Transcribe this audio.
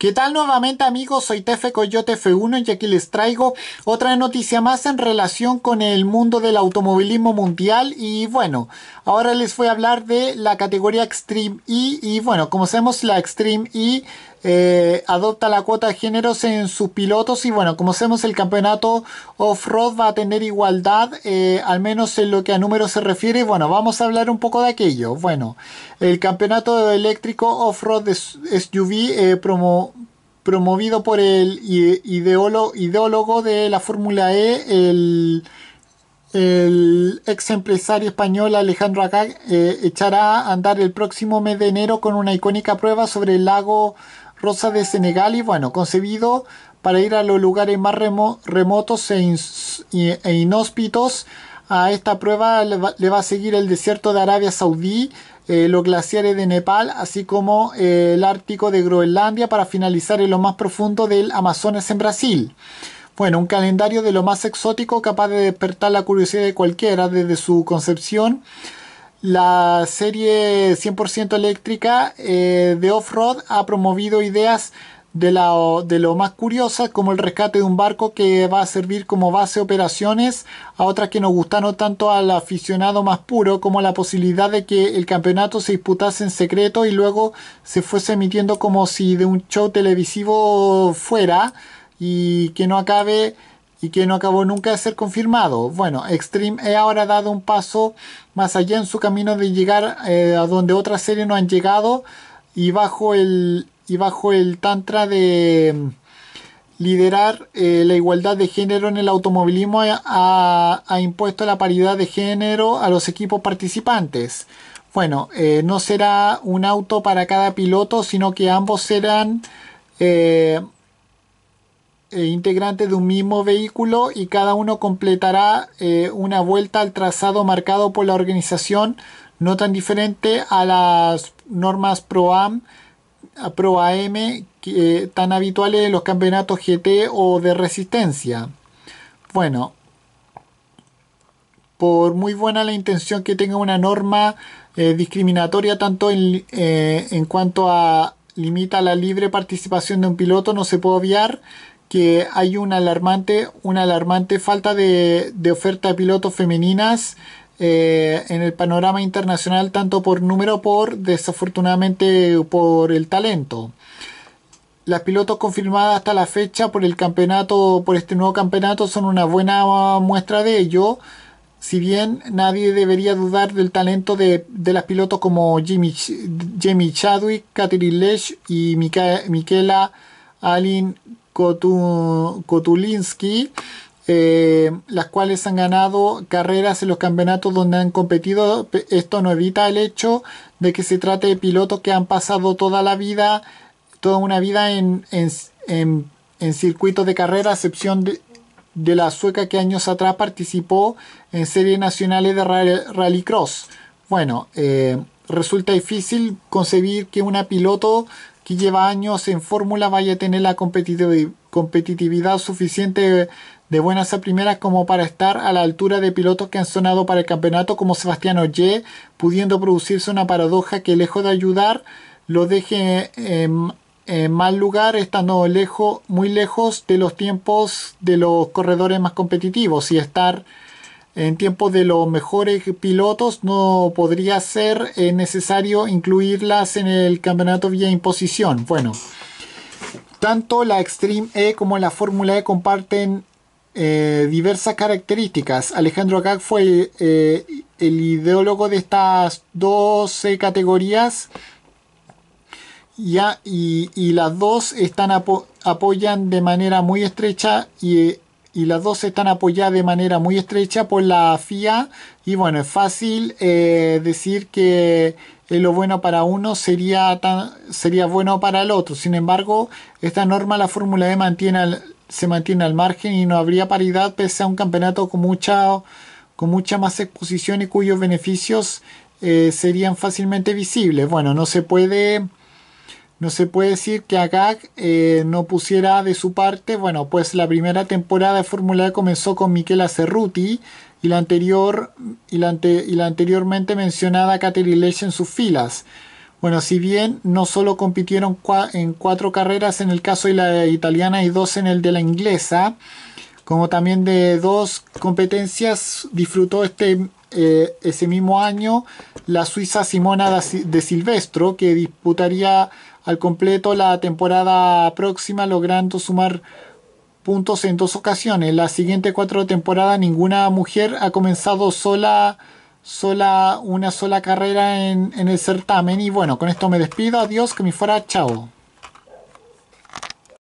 ¿Qué tal nuevamente amigos? Soy Tefe Coyote F1 y aquí les traigo otra noticia más en relación con el mundo del automovilismo mundial y bueno, ahora les voy a hablar de la categoría Extreme E y bueno, como sabemos la Extreme E eh, adopta la cuota de géneros en sus pilotos y bueno, como sabemos el campeonato off-road va a tener igualdad, eh, al menos en lo que a números se refiere. Bueno, vamos a hablar un poco de aquello. Bueno, el campeonato eléctrico off-road SUV eh, promovido por el ideólogo, de la Fórmula E, el el ex empresario español Alejandro Acá echará a andar el próximo mes de enero con una icónica prueba sobre el lago Rosa de Senegal y bueno, concebido para ir a los lugares más remotos e, e, e, inhóspitos. A esta prueba le va, a seguir el desierto de Arabia Saudí, eh, los glaciares de Nepal, así como eh, el Ártico de Groenlandia para finalizar en lo más profundo del Amazonas en Brasil. Bueno, un calendario de lo más exótico capaz de despertar la curiosidad de cualquiera desde su concepción la serie 100% eléctrica eh, de off-road ha promovido ideas de, lo más curiosa como el rescate de un barco que va a servir como base de operaciones, a otras que nos gustaron tanto al aficionado más puro, como la posibilidad de que el campeonato se disputase en secreto y luego se fuese emitiendo como si de un show televisivo fuera y que no acabe y que no acabó nunca de ser confirmado. Bueno, Extreme ha ahora dado un paso más allá en su camino de llegar eh, a donde otras series no han llegado y bajo el, y bajo el tantra de mm, liderar eh, la igualdad de género en el automovilismo eh, ha, impuesto la paridad de género a los equipos participantes. Bueno, no será un auto para cada piloto, sino que ambos serán eh, integrante integrantes de un mismo vehículo y cada uno completará eh, una vuelta al trazado marcado por la organización, no tan diferente a las normas ProAm, am que eh, tan habituales en los campeonatos GT o de resistencia. Bueno, por muy buena la intención que tenga una norma discriminatoria tanto en, en cuanto a limita la libre participación de un piloto, no se puede obviar que hay una alarmante, una alarmante falta de, oferta de pilotos femeninas eh, en el panorama internacional, tanto por número por desafortunadamente por el talento. Las pilotos confirmadas hasta la fecha por el campeonato, por este nuevo campeonato, son una buena muestra de ello. Si bien nadie debería dudar del talento de, las pilotos como Jimmy, Jamie Chadwick, Catherine Lesh y Miquela Alin Kotulinski eh, las cuales han ganado carreras en los campeonatos donde han competido. Esto no evita el hecho de que se trate de pilotos que han pasado toda la vida, toda una vida en, circuitos de carrera, a excepción de, la sueca que años atrás participó en series nacionales de rallycross. Bueno, eh, resulta difícil concebir que una piloto lleva años en fórmula vaya a tener la competitividad suficiente de buenas a primeras como para estar a la altura de pilotos que han sonado para el campeonato como Sebastián Oye, pudiendo producirse una paradoja que lejos de ayudar lo deje en, mal lugar, estando lejos, muy lejos de los tiempos de los corredores más competitivos y estar en tiempos de los mejores pilotos no podría ser necesario incluirlas en el campeonato vía imposición. Bueno, tanto la Extreme E como la Fórmula E comparten eh, diversas características. Alejandro Agag fue eh, el ideólogo de estas 12 categorías. Ya, y, las dos están apoyan de manera muy estrecha y y las dos están apoyadas de manera muy estrecha por la FIA y bueno, es fácil eh, decir que eh, lo bueno para uno sería, sería bueno para el otro. Sin embargo, esta norma la Fórmula E se mantiene al margen y no habría paridad pese a un campeonato con mucha, con mucha más exposición y cuyos beneficios eh, serían fácilmente visibles. Bueno, no se puede no se puede decir que Agag eh, no pusiera de su parte, bueno, pues la primera temporada de Fórmula E comenzó con Michela Cerruti y la, anterior, y la, y la anteriormente mencionada Caterina Leche en sus filas. Bueno, si bien no solo compitieron en cuatro carreras en el caso de la italiana y dos en el de la inglesa, como también de dos competencias disfrutó este eh, ese mismo año la suiza Simona de Silvestro, que disputaría al completo la temporada próxima, logrando sumar puntos en dos ocasiones. la siguiente cuatro temporadas ninguna mujer ha comenzado sola, sola una sola carrera en, en el certamen. Y bueno, con esto me despido. Adiós, que me fuera. Chao.